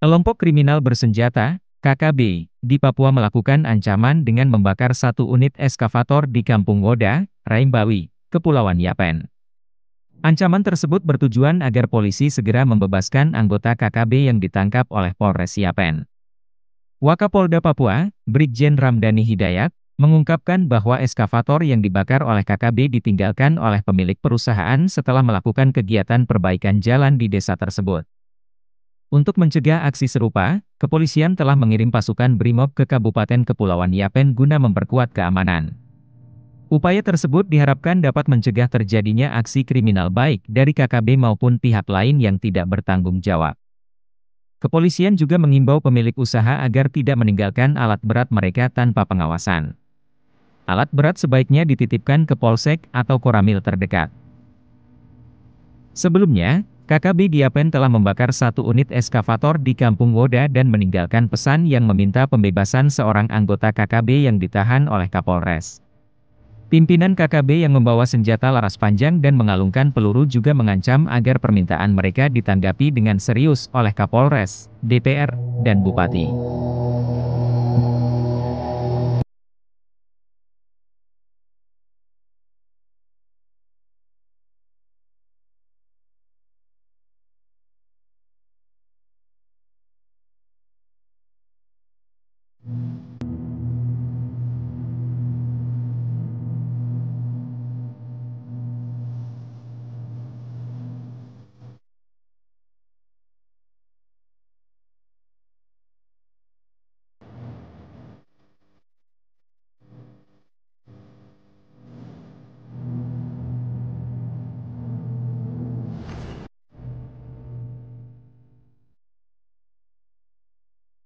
Kelompok kriminal bersenjata, KKB, di Papua melakukan ancaman dengan membakar satu unit eskavator di Kampung Woda, Raimbawi, Kepulauan Yapen. Ancaman tersebut bertujuan agar polisi segera membebaskan anggota KKB yang ditangkap oleh Polres Yapen. Wakapolda Papua, Brigjen Ramdhani Hidayat, mengungkapkan bahwa eskavator yang dibakar oleh KKB ditinggalkan oleh pemilik perusahaan setelah melakukan kegiatan perbaikan jalan di desa tersebut. Untuk mencegah aksi serupa, kepolisian telah mengirim pasukan BRIMOB ke Kabupaten Kepulauan Yapen guna memperkuat keamanan. Upaya tersebut diharapkan dapat mencegah terjadinya aksi kriminal baik dari KKB maupun pihak lain yang tidak bertanggung jawab. Kepolisian juga mengimbau pemilik usaha agar tidak meninggalkan alat berat mereka tanpa pengawasan. Alat berat sebaiknya dititipkan ke polsek atau koramil terdekat. Sebelumnya, KKB Giapen telah membakar satu unit eskavator di Kampung Woda dan meninggalkan pesan yang meminta pembebasan seorang anggota KKB yang ditahan oleh Kapolres. Pimpinan KKB yang membawa senjata laras panjang dan mengalungkan peluru juga mengancam agar permintaan mereka ditanggapi dengan serius oleh Kapolres, DPR, dan Bupati.